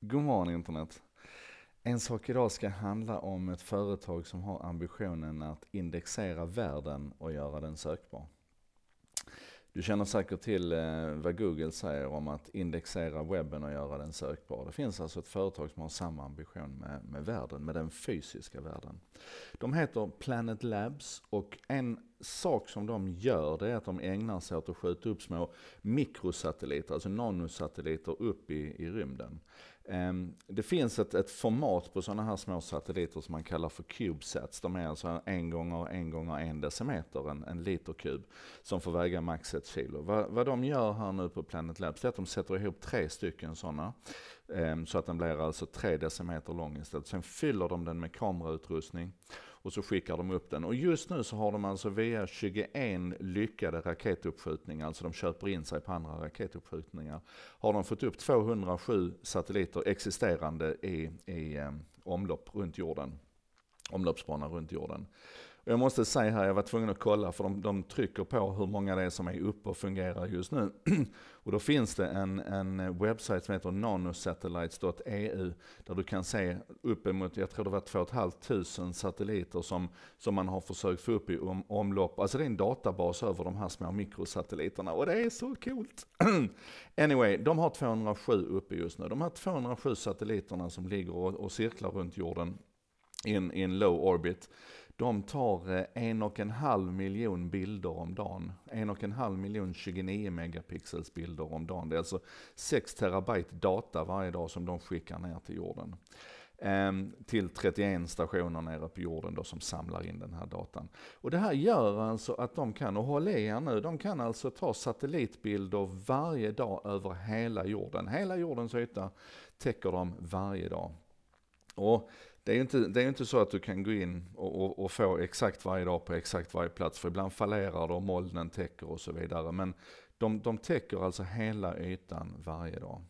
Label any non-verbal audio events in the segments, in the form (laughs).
God morgon internet! En sak idag ska handla om ett företag som har ambitionen att indexera världen och göra den sökbar. Du känner säkert till eh, vad Google säger om att indexera webben och göra den sökbar. Det finns alltså ett företag som har samma ambition med, med världen, med den fysiska världen. De heter Planet Labs och en sak som de gör det är att de ägnar sig åt att skjuta upp små mikrosatelliter, alltså nanosatelliter upp i, i rymden. Ehm, det finns ett, ett format på sådana här små satelliter som man kallar för CubeSats. De är alltså en gånger en gånger en decimeter, en, en literkub, som får väga max ett kilo. Va, vad de gör här nu på Planet Labs är att de sätter ihop tre stycken sådana, ehm, så att den blir alltså tre decimeter lång istället. Sen fyller de den med kamerautrustning och så skickar de upp den. Och just nu så har de alltså via 21 lyckade raketuppskjutningar, alltså de köper in sig på andra raketuppskjutningar, har de fått upp 207 satelliter existerande i, i eh, omlopp runt jorden, omloppsbana runt jorden. Jag måste säga här, jag var tvungen att kolla för de, de trycker på hur många det är som är uppe och fungerar just nu. (clears throat) och då finns det en, en webbsajt som heter nanosatellites.eu där du kan se uppemot, jag tror det var 2 500 satelliter som, som man har försökt få upp i om, omlopp. Alltså det är en databas över de här små mikrosatelliterna och det är så coolt. (clears throat) anyway, de har 207 uppe just nu. De här 207 satelliterna som ligger och, och cirklar runt jorden i en low orbit de tar eh, en och en halv miljon bilder om dagen. En och en halv miljon 29 megapixels bilder om dagen. Det är alltså 6 terabyte data varje dag som de skickar ner till jorden ehm, till 31 stationer nere på jorden då som samlar in den här datan. Och det här gör alltså att de kan, och håll i er nu, de kan alltså ta satellitbilder varje dag över hela jorden. Hela jordens yta täcker de varje dag. Och det är ju inte, det är inte så att du kan gå in och, och, och, få exakt varje dag på exakt varje plats, för ibland fallerar det och molnen täcker och så vidare. Men de, de täcker alltså hela ytan varje dag.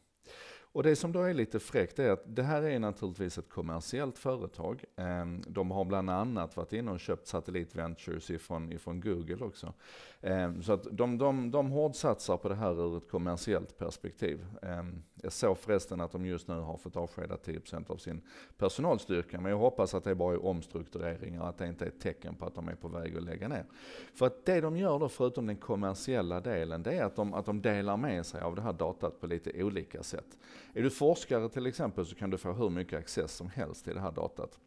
Och det som då är lite fräckt är att det här är naturligtvis ett kommersiellt företag. Ehm, de har bland annat varit inne och köpt satellitventures ifrån, ifrån Google också. Ehm, så att de, de, de hårdsatsar på det här ur ett kommersiellt perspektiv. Ehm, jag såg förresten att de just nu har fått avskeda 10% av sin personalstyrka, men jag hoppas att det bara är omstruktureringar och att det inte är ett tecken på att de är på väg att lägga ner. För att det de gör då, förutom den kommersiella delen, det är att de, att de delar med sig av det här datat på lite olika sätt. Är du forskare till exempel så kan du få hur mycket access som helst till det här datat.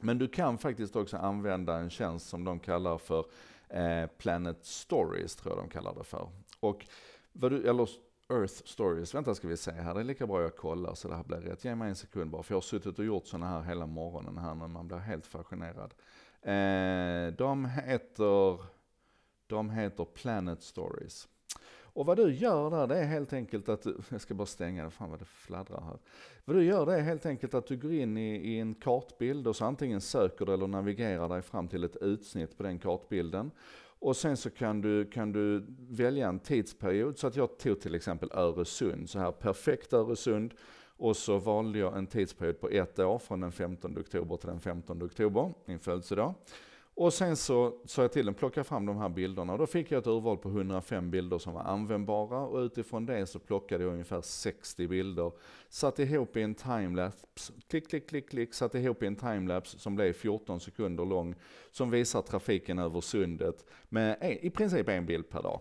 Men du kan faktiskt också använda en tjänst som de kallar för eh, Planet Stories, tror jag de kallar det för. Och vad du, eller Earth Stories, vänta ska vi se här, det är lika bra jag kollar så det här blir rätt. Ge mig en sekund bara, för jag har suttit och gjort sådana här hela morgonen här nu, man blir helt fascinerad. Eh, de heter, de heter Planet Stories. Och vad du gör där, det är helt enkelt att (laughs) jag ska bara stänga, fan vad det fladdrar här. Vad du gör det är helt enkelt att du går in i, i en kartbild och så antingen söker du eller navigerar dig fram till ett utsnitt på den kartbilden. Och sen så kan du, kan du välja en tidsperiod, så att jag tog till exempel Öresund, så här perfekt Öresund. Och så valde jag en tidsperiod på ett år, från den 15 oktober till den 15 oktober, min födelsedag. Och sen så sa jag till den, plocka fram de här bilderna. Och då fick jag ett urval på 105 bilder som var användbara och utifrån det så plockade jag ungefär 60 bilder. Satte ihop i en timelapse, klick, klick, klick, klick, satte ihop i en timelapse som blev 14 sekunder lång, som visar trafiken över sundet med en, i princip en bild per dag.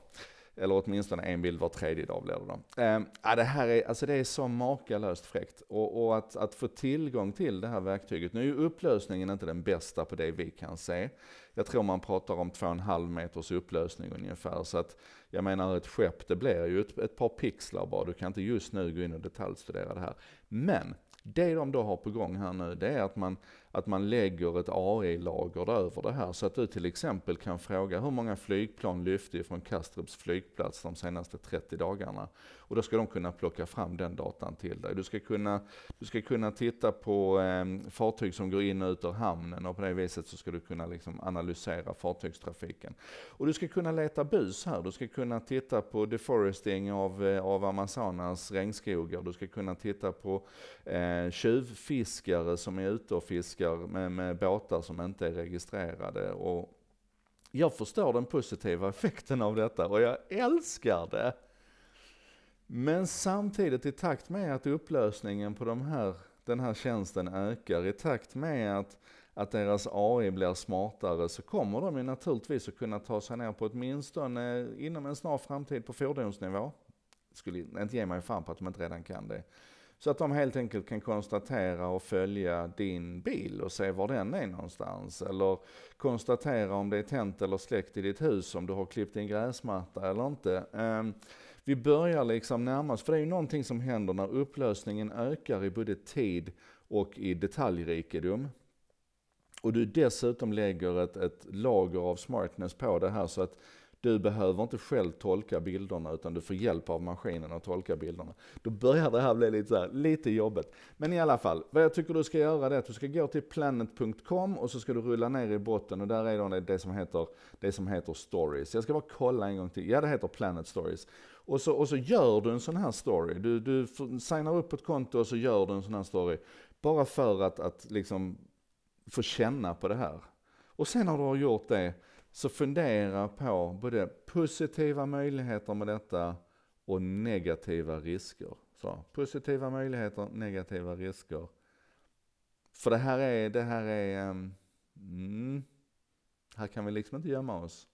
Eller åtminstone en bild var tredje dag blir det då. Eh, det här är, alltså det är så makalöst fräckt. Och, och att, att, få tillgång till det här verktyget. Nu är ju upplösningen inte den bästa på det vi kan se. Jag tror man pratar om 2,5 meters upplösning ungefär. Så att jag menar ett skepp, det blir ju ett, ett par pixlar bara. Du kan inte just nu gå in och detaljstudera det här. Men det de då har på gång här nu, det är att man att man lägger ett AI-lager över det här så att du till exempel kan fråga hur många flygplan lyfte från Kastrups flygplats de senaste 30 dagarna. Och då ska de kunna plocka fram den datan till dig. Du ska kunna, du ska kunna titta på eh, fartyg som går in och ut ur hamnen och på det viset så ska du kunna liksom analysera fartygstrafiken. Och du ska kunna leta bus här. Du ska kunna titta på deforesting av, eh, av Amazonas regnskogar. Du ska kunna titta på eh, tjuvfiskare som är ute och fiskar risker med, med båtar som inte är registrerade. Och jag förstår den positiva effekten av detta och jag älskar det. Men samtidigt i takt med att upplösningen på de här, den här tjänsten ökar, i takt med att, att deras AI blir smartare så kommer de ju naturligtvis att kunna ta sig ner på åtminstone inom en snar framtid på fordonsnivå. Skulle inte ge mig fan på att de inte redan kan det. Så att de helt enkelt kan konstatera och följa din bil och se var den är någonstans. Eller konstatera om det är tänt eller släckt i ditt hus, om du har klippt din gräsmatta eller inte. Ehm, vi börjar liksom närmast, för det är ju någonting som händer när upplösningen ökar i både tid och i detaljrikedom. Och du dessutom lägger ett, ett lager av smartness på det här så att du behöver inte själv tolka bilderna utan du får hjälp av maskinen att tolka bilderna. Då börjar det här bli lite, så här, lite jobbigt. Men i alla fall, vad jag tycker du ska göra det är att du ska gå till planet.com och så ska du rulla ner i botten och där är då det som heter, det som heter stories. Jag ska bara kolla en gång till. Ja, det heter planet stories. Och så, och så gör du en sån här story. Du, du signar upp ett konto och så gör du en sån här story. Bara för att, att liksom få känna på det här. Och sen när du har gjort det så fundera på både positiva möjligheter med detta och negativa risker. Så, positiva möjligheter, negativa risker. För det här är, det här är, ehm, mm, här kan vi liksom inte gömma oss.